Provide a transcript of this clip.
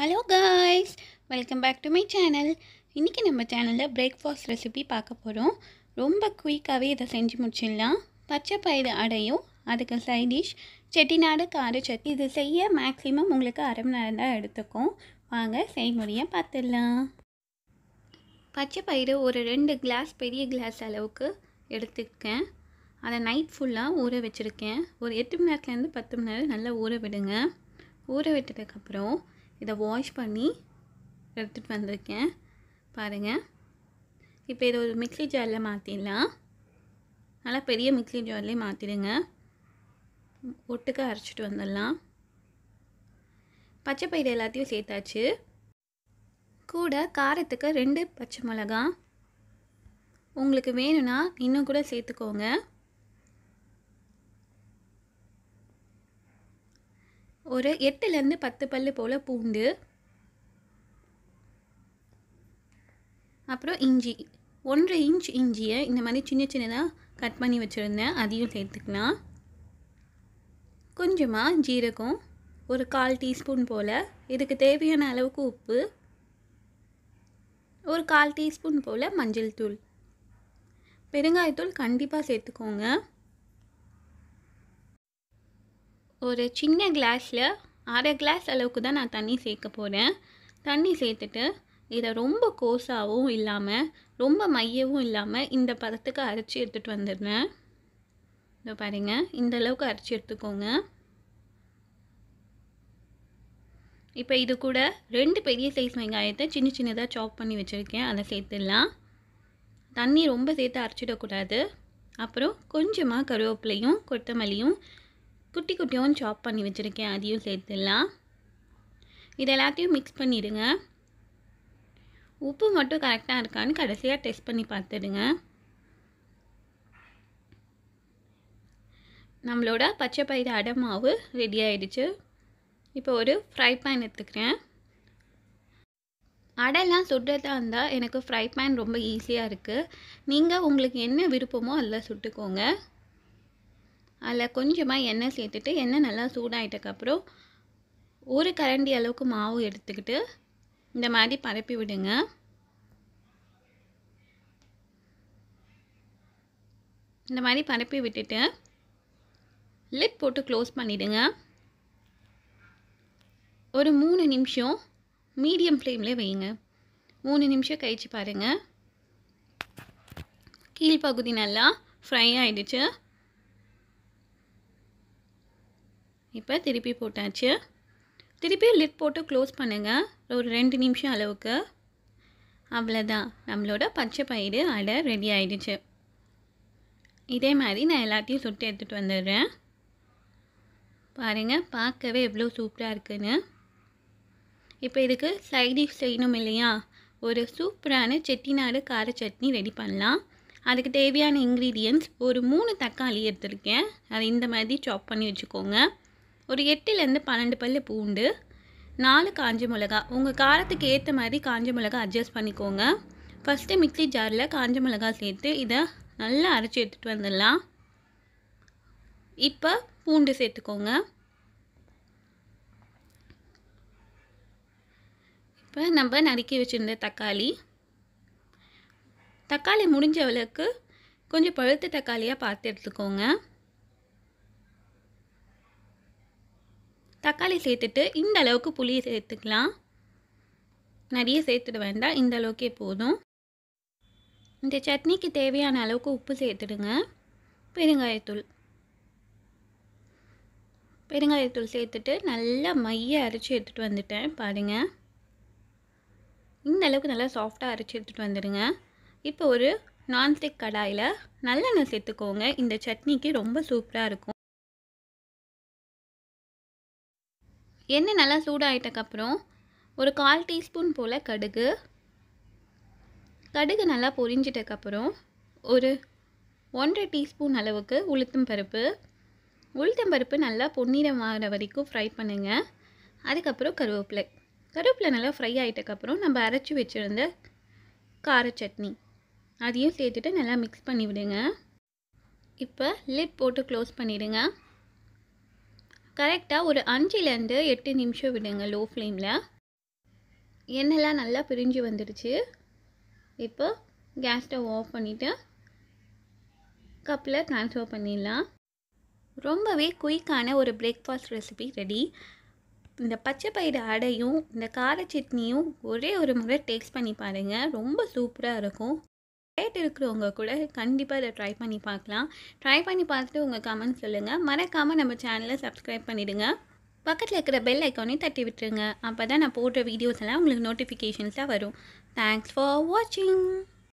hello guys welcome back to my channel இன்றைக்கி நம்ம சேனலில் பிரேக்ஃபாஸ்ட் ரெசிபி பார்க்க போகிறோம் ரொம்ப குயிக்காகவே இதை செஞ்சு முடிச்சிடலாம் பச்சை பயிறு அடையும் அதுக்கு சைடிஷ் செட்டிநாடு கார சட்னி இது செய்ய மேக்ஸிமம் உங்களுக்கு அரை மணி நேரம் தான் எடுத்துக்கும் வாங்க செய்முறையை பார்த்துடலாம் பச்சை பயிறு ஒரு ரெண்டு கிளாஸ் பெரிய கிளாஸ் அளவுக்கு எடுத்துக்கேன் அதை நைட் ஃபுல்லாக ஊற வச்சுருக்கேன் ஒரு எட்டு மணி நேரத்துலேருந்து பத்து மணி நேரம் நல்லா ஊற விடுங்க ஊற விட்டதுக்கப்புறம் இதை வாஷ் பண்ணி எடுத்துகிட்டு வந்திருக்கேன் பாருங்கள் இப்போ இதை ஒரு மிக்சி ஜாரில் மாற்றிடலாம் நல்லா பெரிய மிக்சி ஜார்லேயே மாற்றிடுங்க ஒட்டுக்க அரைச்சிட்டு வந்துடலாம் பச்சை பயிர் எல்லாத்தையும் சேர்த்தாச்சு கூட காரத்துக்கு ரெண்டு பச்சை மிளகா உங்களுக்கு வேணும்னா இன்னும் கூட சேர்த்துக்கோங்க ஒரு எட்டுலேருந்து பத்து பல்லு போல் பூண்டு அப்புறம் இஞ்சி ஒன்றரை இன்ச் இஞ்சியை இந்த மாதிரி சின்ன சின்னதாக கட் பண்ணி வச்சுருந்தேன் அதையும் சேர்த்துக்கலாம் கொஞ்சமாக ஜீரகம் ஒரு கால் டீஸ்பூன் போல் இதுக்கு தேவையான அளவுக்கு உப்பு ஒரு கால் டீஸ்பூன் போல் மஞ்சள் தூள் பெருங்காயத்தூள் கண்டிப்பாக சேர்த்துக்கோங்க ஒரு சின்ன கிளாஸில் அரை கிளாஸ் அளவுக்கு தான் நான் தண்ணி சேர்க்க போகிறேன் தண்ணி சேர்த்துட்டு இதை ரொம்ப கோஸாகவும் இல்லாமல் ரொம்ப மையவும் இல்லாமல் இந்த பதத்துக்கு அரைச்சி எடுத்துகிட்டு வந்துடுறேன் இதோ பாருங்கள் இந்த அளவுக்கு அரைச்சி எடுத்துக்கோங்க இப்போ இது கூட ரெண்டு பெரிய சைஸ் வெங்காயத்தை சின்ன சின்னதாக சாப் பண்ணி வச்சுருக்கேன் அதை சேர்த்துடலாம் தண்ணி ரொம்ப சேர்த்து அரைச்சிடக்கூடாது அப்புறம் கொஞ்சமாக கருவேப்பிலையும் கொத்தமல்லியும் குட்டி குட்டியும் சாப் பண்ணி வச்சுருக்கேன் அதையும் சேர்த்துடலாம் இது எல்லாத்தையும் மிக்ஸ் பண்ணிடுங்க உப்பு மட்டும் கரெக்டாக இருக்கான்னு கடைசியாக டெஸ்ட் பண்ணி பார்த்துடுங்க நம்மளோட பச்சை பயிறு அடை மாவு ரெடி ஆகிடுச்சு இப்போ ஒரு ஃப்ரை பேன் எடுத்துக்கிறேன் அடைலாம் சுடுறதா இருந்தால் எனக்கு ஃப்ரை பேன் ரொம்ப ஈஸியாக இருக்குது நீங்கள் உங்களுக்கு என்ன விருப்பமோ அதில் சுட்டுக்கோங்க அதில் கொஞ்சமாக எண்ணெய் சேர்த்துட்டு எண்ணெய் நல்லா சூடாகிட்டக்கப்புறம் ஒரு கரண்டி அளவுக்கு மாவு எடுத்துக்கிட்டு இந்த மாதிரி பரப்பி விடுங்க இந்த மாதிரி பரப்பி விட்டுட்டு லிட் போட்டு க்ளோஸ் பண்ணிவிடுங்க ஒரு மூணு நிமிஷம் மீடியம் ஃப்ளேமில் வைங்க மூணு நிமிஷம் கழித்து பாருங்கள் கீழ்ப்பகுதி நல்லா ஃப்ரை ஆகிடுச்சு இப்போ திருப்பி போட்டாச்சு திருப்பி லிட் போட்டு க்ளோஸ் பண்ணுங்கள் ஒரு ரெண்டு நிமிஷம் அளவுக்கு அவ்வளோதான் நம்மளோட பச்சை பயிறு அடை ரெடி ஆயிடுச்சு இதே மாதிரி நான் எல்லாத்தையும் சுட்டு எடுத்துகிட்டு வந்துடுறேன் பாருங்கள் பார்க்கவே எவ்வளோ சூப்பராக இருக்குன்னு இப்போ இதுக்கு சைடிஷ் செய்யணும் இல்லையா ஒரு சூப்பரான செட்டிநாடு கார சட்னி ரெடி பண்ணலாம் அதுக்கு தேவையான இன்க்ரீடியன்ஸ் ஒரு மூணு தக்காளி எடுத்திருக்கேன் அதை இந்த மாதிரி சாப் பண்ணி வச்சுக்கோங்க ஒரு எட்டுலேருந்து பன்னெண்டு பல் பூண்டு நாலு காஞ்ச மிளகா உங்கள் காரத்துக்கு ஏற்ற மாதிரி காஞ்ச மிளகா அட்ஜஸ்ட் பண்ணிக்கோங்க ஃபஸ்ட்டு மிக்சி ஜாரில் காஞ்ச மிளகா சேர்த்து இதை நல்லா அரைச்சி எடுத்துகிட்டு வந்துடலாம் இப்போ பூண்டு சேர்த்துக்கோங்க இப்போ நம்ம நறுக்கி வச்சுருந்த தக்காளி தக்காளி முடிஞ்ச அளவுக்கு கொஞ்சம் பழுத்த தக்காளியாக பார்த்து எடுத்துக்கோங்க தக்காளி சேர்த்துட்டு இந்த அளவுக்கு புளியை சேர்த்துக்கலாம் நிறைய சேர்த்துட வேண்டாம் இந்த அளவுக்கே போதும் இந்த சட்னிக்கு தேவையான அளவுக்கு உப்பு சேர்த்துடுங்க பெருங்காயத்தூள் பெருங்காயத்தூள் சேர்த்துட்டு நல்லா மைய அரைச்சி எடுத்துகிட்டு வந்துட்டேன் பாருங்கள் இந்த அளவுக்கு நல்லா சாஃப்டாக அரைச்சி எடுத்துகிட்டு வந்துடுங்க இப்போ ஒரு நான்ஸ்டிக் கடாயில் நல்லெண்ணெய் சேர்த்துக்கோங்க இந்த சட்னிக்கு ரொம்ப சூப்பராக இருக்கும் எண்ணெய் நல்லா சூடாகிட்டக்கப்புறம் ஒரு கால் டீஸ்பூன் போல் கடுகு கடுகு நல்லா பொரிஞ்சிட்டக்கப்புறம் ஒரு ஒன்றரை டீஸ்பூன் அளவுக்கு உளுத்தம் பருப்பு உளுத்தம் பருப்பு நல்லா பொன்னிறம் ஆகிற வரைக்கும் ஃப்ரை பண்ணுங்கள் அதுக்கப்புறம் கருவேப்பிலை கருவேப்பிலை நல்லா ஃப்ரை ஆகிட்டக்கப்புறம் நம்ம அரைச்சி வச்சுருந்த கார சட்னி அதையும் சேர்த்துட்டு நல்லா மிக்ஸ் பண்ணி விடுங்க இப்போ லிட் போட்டு க்ளோஸ் பண்ணிவிடுங்க கரெக்டாக ஒரு அஞ்சுலேருந்து எட்டு நிமிஷம் விடுங்க லோ ஃப்ளேமில் எண்ணெய்லாம் நல்லா பிரிஞ்சு வந்துடுச்சு இப்போ கேஸ் ஸ்டவ் ஆஃப் பண்ணிவிட்டு கப்பில் ட்ரான்ஸ்ஃபர் பண்ணிடலாம் ரொம்பவே குயிக்கான ஒரு பிரேக்ஃபாஸ்ட் ரெசிபி ரெடி இந்த பச்சை பயிறு அடையும் இந்த கார சட்னியும் ஒரே ஒரு முறை டேஸ்ட் பண்ணி பாருங்கள் ரொம்ப சூப்பராக இருக்கும் டயட் இருக்கிறவங்க கூட கண்டிப்பாக இதை ட்ரை பண்ணி பார்க்கலாம் ட்ரை பண்ணி பார்த்துட்டு உங்கள் கமெண்ட் சொல்லுங்கள் மறக்காமல் நம்ம சேனலை சப்ஸ்கிரைப் பண்ணிவிடுங்க பக்கத்தில் இருக்கிற பெல் ஐக்கானே தட்டி விட்டுருங்க அப்போ தான் நான் போடுற வீடியோஸ் எல்லாம் உங்களுக்கு நோட்டிஃபிகேஷன்ஸாக வரும் தேங்க்ஸ் ஃபார் வாட்சிங்